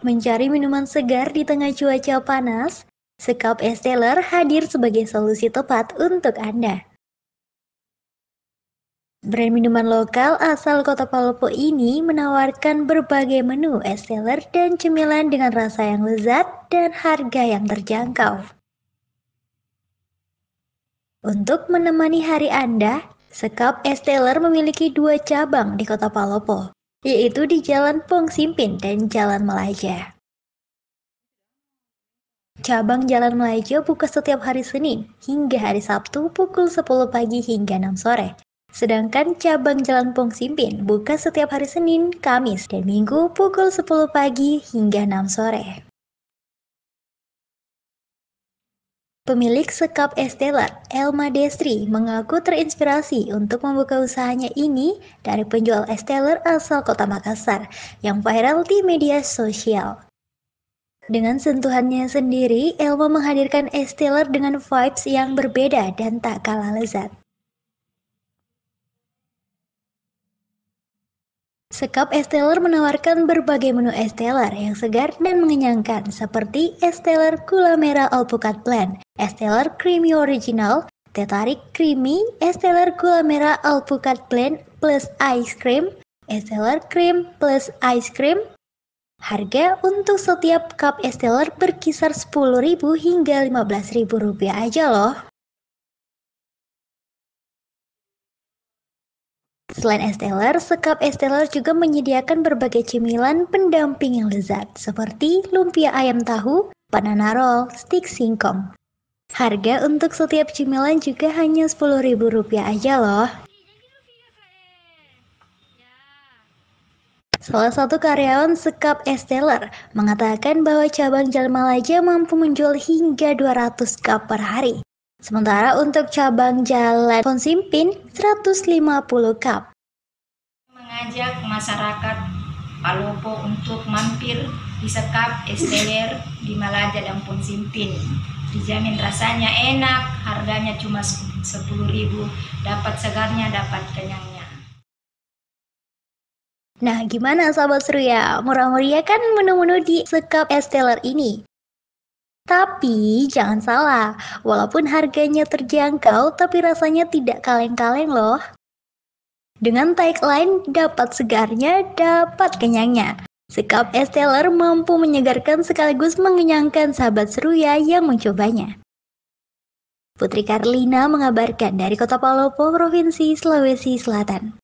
Mencari minuman segar di tengah cuaca panas, sekap es teler hadir sebagai solusi tepat untuk Anda. Brand minuman lokal asal kota Palopo ini menawarkan berbagai menu es teler dan cemilan dengan rasa yang lezat dan harga yang terjangkau. Untuk menemani hari Anda, Sekap Esteller memiliki dua cabang di kota Palopo, yaitu di Jalan Pong Simpin dan Jalan Melaja. Cabang Jalan Melaja buka setiap hari Senin hingga hari Sabtu pukul 10 pagi hingga 6 sore. Sedangkan cabang Jalan Pong Simpin buka setiap hari Senin, Kamis, dan Minggu pukul 10 pagi hingga 6 sore. Pemilik sekap esteller, Elma Destri, mengaku terinspirasi untuk membuka usahanya ini dari penjual esteller asal kota Makassar yang viral di media sosial. Dengan sentuhannya sendiri, Elma menghadirkan esteller dengan vibes yang berbeda dan tak kalah lezat. Sekap Esteller menawarkan berbagai menu Esteller yang segar dan mengenyangkan seperti Esteller gula merah alpukat blend, Esteller creamy original, Tetarik creamy, Esteller gula merah alpukat blend plus ice cream, Esteller cream plus ice cream. Harga untuk setiap cup Esteller berkisar Rp10.000 hingga Rp15.000 aja loh. Selain es sekap es juga menyediakan berbagai cemilan pendamping yang lezat seperti lumpia ayam tahu, banana roll, stik singkong. Harga untuk setiap cemilan juga hanya Rp10.000 aja loh. Salah satu karyawan sekap Esteller mengatakan bahwa cabang Jalmalaja mampu menjual hingga 200 cup per hari. Sementara untuk cabang Jalan Ponsimpin 150 cup. Mengajak masyarakat Palopo untuk mampir di sekap STR di Malaja dan Ponsimpin. Dijamin rasanya enak, harganya cuma 10.000, dapat segarnya, dapat kenyangnya. Nah, gimana sahabat seru ya? Murah murah kan menu-menu di Sekap Esteller ini? Tapi jangan salah, walaupun harganya terjangkau, tapi rasanya tidak kaleng-kaleng loh. Dengan tagline, dapat segarnya, dapat kenyangnya. Sikap Esteller mampu menyegarkan sekaligus mengenyangkan sahabat seruya yang mencobanya. Putri Karlina mengabarkan dari kota Palopo, Provinsi Sulawesi Selatan.